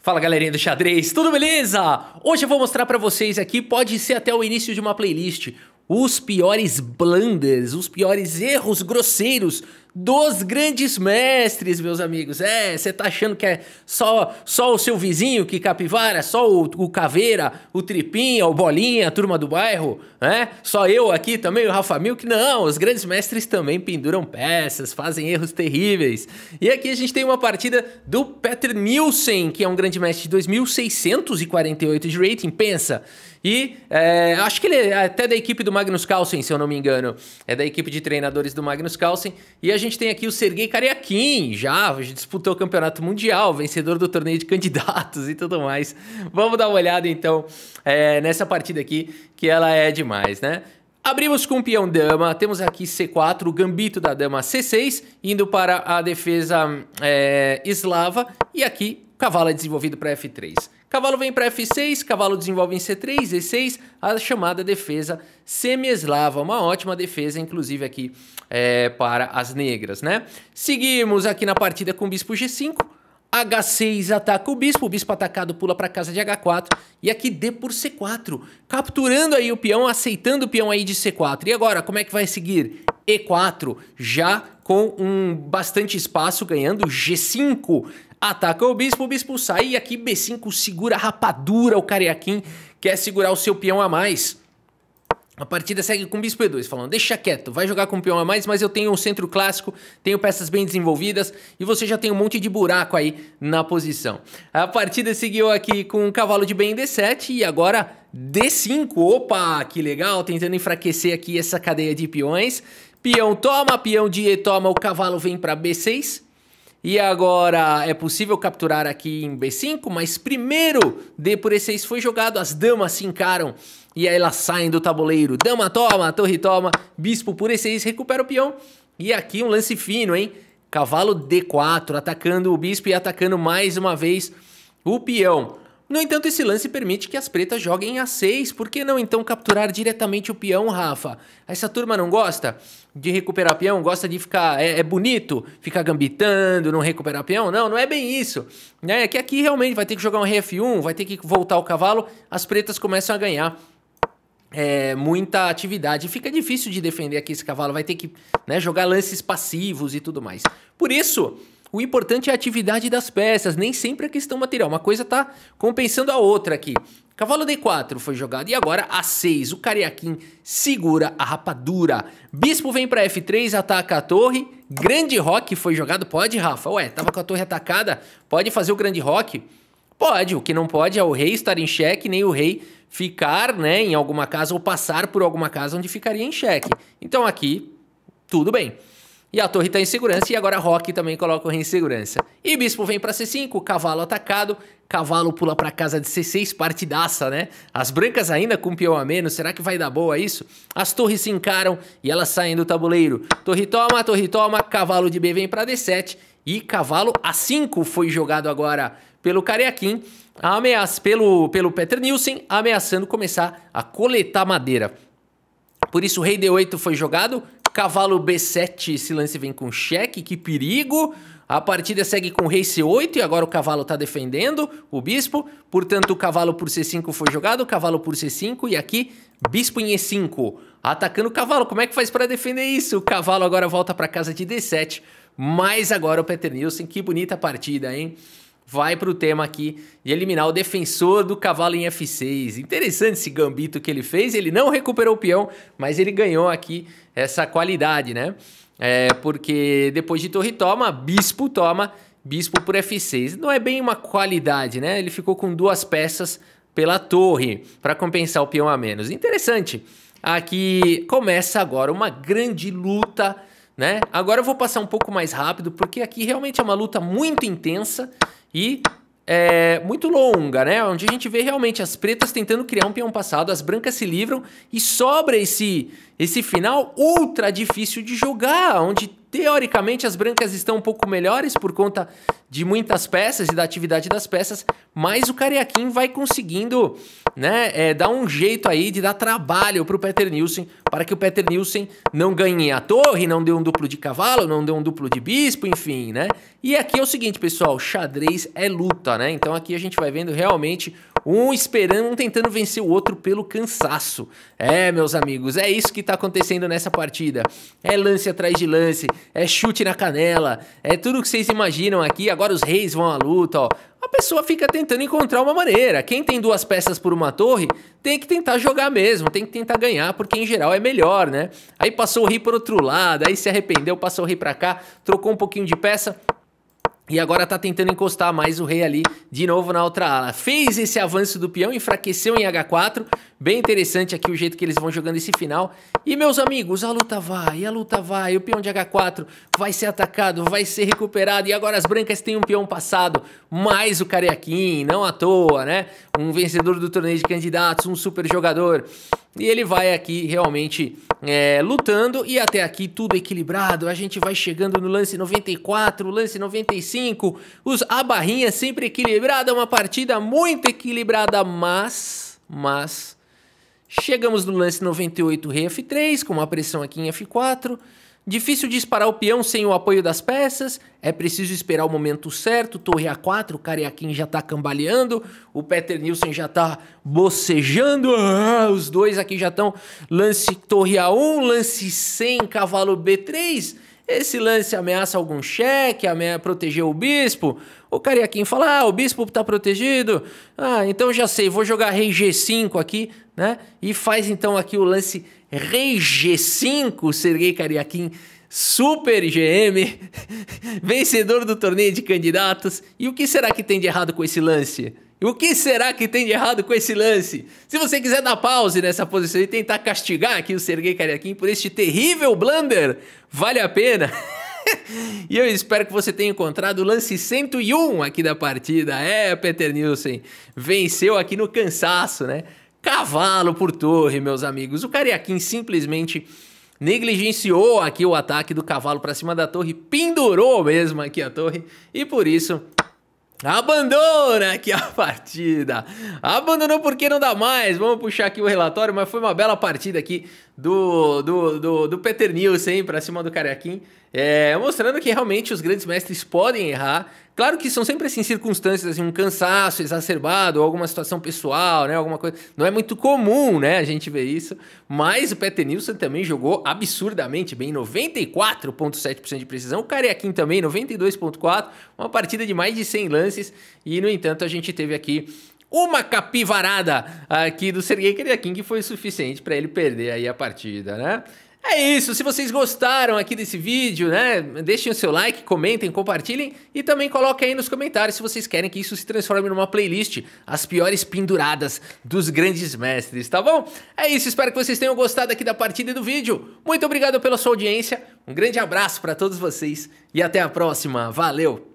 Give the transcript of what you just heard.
Fala galerinha do xadrez, tudo beleza? Hoje eu vou mostrar para vocês aqui, pode ser até o início de uma playlist, os piores blunders, os piores erros grosseiros dos grandes mestres, meus amigos. É, você tá achando que é só, só o seu vizinho que capivara, só o, o Caveira, o Tripinha, o Bolinha, a turma do bairro, né? Só eu aqui também, o Rafa Milk? Não, os grandes mestres também penduram peças, fazem erros terríveis. E aqui a gente tem uma partida do Peter Nielsen, que é um grande mestre de 2648 de rating, pensa. E é, acho que ele é até da equipe do Magnus Carlsen, se eu não me engano. É da equipe de treinadores do Magnus Carlsen. E a gente tem aqui o Sergei Cariaquim, já disputou o campeonato mundial, vencedor do torneio de candidatos e tudo mais. Vamos dar uma olhada então é, nessa partida aqui, que ela é demais, né? Abrimos com peão dama, temos aqui C4, o gambito da dama C6, indo para a defesa é, eslava, e aqui Cavalo é desenvolvido para F3. Cavalo vem para F6, cavalo desenvolve em C3, E6, a chamada defesa semi-eslava. Uma ótima defesa, inclusive aqui é, para as negras, né? Seguimos aqui na partida com o bispo G5. H6 ataca o bispo, o bispo atacado pula para casa de H4 e aqui D por C4, capturando aí o peão, aceitando o peão aí de C4. E agora, como é que vai seguir? E4, já com um bastante espaço ganhando G5, ataca o bispo, o bispo sai e aqui B5 segura a rapadura, o Cariaquim quer segurar o seu peão a mais. A partida segue com bispo e2, falando, deixa quieto, vai jogar com peão a mais, mas eu tenho um centro clássico, tenho peças bem desenvolvidas e você já tem um monte de buraco aí na posição. A partida seguiu aqui com o cavalo de b em d7 e agora d5, opa, que legal, tentando enfraquecer aqui essa cadeia de peões. Peão toma, peão de e toma, o cavalo vem para b6 e agora é possível capturar aqui em B5, mas primeiro D por E6 foi jogado, as damas se encaram e aí elas saem do tabuleiro. Dama toma, torre toma, bispo por E6 recupera o peão. E aqui um lance fino, hein? Cavalo D4 atacando o bispo e atacando mais uma vez o peão. No entanto, esse lance permite que as pretas joguem a 6, por que não então capturar diretamente o peão, Rafa? Essa turma não gosta de recuperar peão, gosta de ficar, é, é bonito, ficar gambitando, não recuperar peão? Não, não é bem isso. Né? É que aqui realmente vai ter que jogar um RF1, vai ter que voltar o cavalo, as pretas começam a ganhar. É, muita atividade. Fica difícil de defender aqui esse cavalo, vai ter que né, jogar lances passivos e tudo mais. Por isso, o importante é a atividade das peças, nem sempre a é questão material. Uma coisa tá compensando a outra aqui. Cavalo D4 foi jogado e agora A6. O Cariaquim segura a rapadura. Bispo vem para F3, ataca a torre. Grande Rock foi jogado. Pode, Rafa? Ué, tava com a torre atacada. Pode fazer o Grande Rock? Pode. O que não pode é o rei estar em xeque, nem o rei ficar né, em alguma casa ou passar por alguma casa onde ficaria em xeque. Então aqui, tudo bem. E a torre está em segurança e agora Rock também coloca o rei em segurança. E bispo vem para C5, cavalo atacado, cavalo pula para casa de C6, partidaça, né? As brancas ainda com peão a menos, será que vai dar boa isso? As torres se encaram e elas saem do tabuleiro. Torre toma, torre toma, cavalo de B vem para D7 e cavalo A5 foi jogado agora pelo Carequim, ameaça pelo pelo Peter Nielsen, ameaçando começar a coletar madeira. Por isso, rei D8 foi jogado, Cavalo B7, esse lance vem com cheque, que perigo. A partida segue com rei C8 e agora o cavalo está defendendo o bispo. Portanto, o cavalo por C5 foi jogado, cavalo por C5 e aqui bispo em E5. Atacando o cavalo, como é que faz para defender isso? O cavalo agora volta para casa de D7. Mas agora o Peter Nielsen, que bonita partida, hein? vai para o tema aqui de eliminar o defensor do cavalo em F6. Interessante esse gambito que ele fez. Ele não recuperou o peão, mas ele ganhou aqui essa qualidade, né? É porque depois de torre toma, bispo toma, bispo por F6. Não é bem uma qualidade, né? Ele ficou com duas peças pela torre para compensar o peão a menos. Interessante. Aqui começa agora uma grande luta, né? Agora eu vou passar um pouco mais rápido porque aqui realmente é uma luta muito intensa e é muito longa, né? Onde a gente vê realmente as pretas tentando criar um peão passado, as brancas se livram e sobra esse esse final ultra difícil de jogar, onde teoricamente as brancas estão um pouco melhores por conta de muitas peças e da atividade das peças, mas o Cariaquim vai conseguindo né, é, dar um jeito aí de dar trabalho para o Peter Nielsen, para que o Peter Nielsen não ganhe a torre, não dê um duplo de cavalo, não dê um duplo de bispo, enfim, né? E aqui é o seguinte, pessoal, xadrez é luta, né? Então aqui a gente vai vendo realmente um esperando, um tentando vencer o outro pelo cansaço. É, meus amigos, é isso que tá acontecendo nessa partida. É lance atrás de lance, é chute na canela, é tudo que vocês imaginam aqui. Agora os reis vão à luta, ó. A pessoa fica tentando encontrar uma maneira. Quem tem duas peças por uma torre tem que tentar jogar mesmo, tem que tentar ganhar, porque em geral é melhor, né? Aí passou o rei pro outro lado, aí se arrependeu, passou o rei pra cá, trocou um pouquinho de peça, e agora tá tentando encostar mais o rei ali de novo na outra ala. Fez esse avanço do peão, enfraqueceu em H4. Bem interessante aqui o jeito que eles vão jogando esse final. E meus amigos, a luta vai, a luta vai. O peão de H4 vai ser atacado, vai ser recuperado. E agora as brancas têm um peão passado, mais o Carequim, não à toa, né? Um vencedor do torneio de candidatos, um super jogador. E ele vai aqui realmente é, lutando e até aqui tudo equilibrado. A gente vai chegando no lance 94, lance 95. 35. Os, a barrinha sempre equilibrada, uma partida muito equilibrada, mas, mas chegamos no lance 98 rei F3 com uma pressão aqui em F4. Difícil disparar o peão sem o apoio das peças, é preciso esperar o momento certo, torre A4, o Cariaquim já tá cambaleando, o Peter Nilsson já tá bocejando, ah, os dois aqui já estão lance torre A1, lance 100, cavalo B3, esse lance ameaça algum cheque, ameaça proteger o bispo. O Cariaquinho fala: ah, o bispo tá protegido. Ah, então já sei, vou jogar rei G5 aqui, né? E faz então aqui o lance rei G5, Sergei Cariaquinho super GM, vencedor do torneio de candidatos. E o que será que tem de errado com esse lance? O que será que tem de errado com esse lance? Se você quiser dar pause nessa posição e tentar castigar aqui o Sergei Cariaquim por este terrível blunder, vale a pena. e eu espero que você tenha encontrado o lance 101 aqui da partida. É, Peter Nielsen venceu aqui no cansaço, né? Cavalo por torre, meus amigos. O Cariaquim simplesmente negligenciou aqui o ataque do cavalo para cima da torre, pendurou mesmo aqui a torre e por isso Abandona aqui a partida. Abandonou porque não dá mais. Vamos puxar aqui o relatório, mas foi uma bela partida aqui do, do, do, do Peter Nielsen para cima do Carequim. É, mostrando que realmente os grandes mestres podem errar. Claro que são sempre assim circunstâncias, assim, um cansaço exacerbado, alguma situação pessoal, né? Alguma coisa. Não é muito comum, né? A gente ver isso. Mas o Peter Nilsson também jogou absurdamente bem, 94,7% de precisão. O Carequim também, 92,4%. Uma partida de mais de 100 lances. E, no entanto, a gente teve aqui uma capivarada aqui do Sergei Kariakin, que foi suficiente para ele perder aí a partida, né? É isso, se vocês gostaram aqui desse vídeo, né, deixem o seu like, comentem, compartilhem e também coloquem aí nos comentários se vocês querem que isso se transforme numa playlist, as piores penduradas dos grandes mestres, tá bom? É isso, espero que vocês tenham gostado aqui da partida e do vídeo. Muito obrigado pela sua audiência, um grande abraço para todos vocês e até a próxima. Valeu!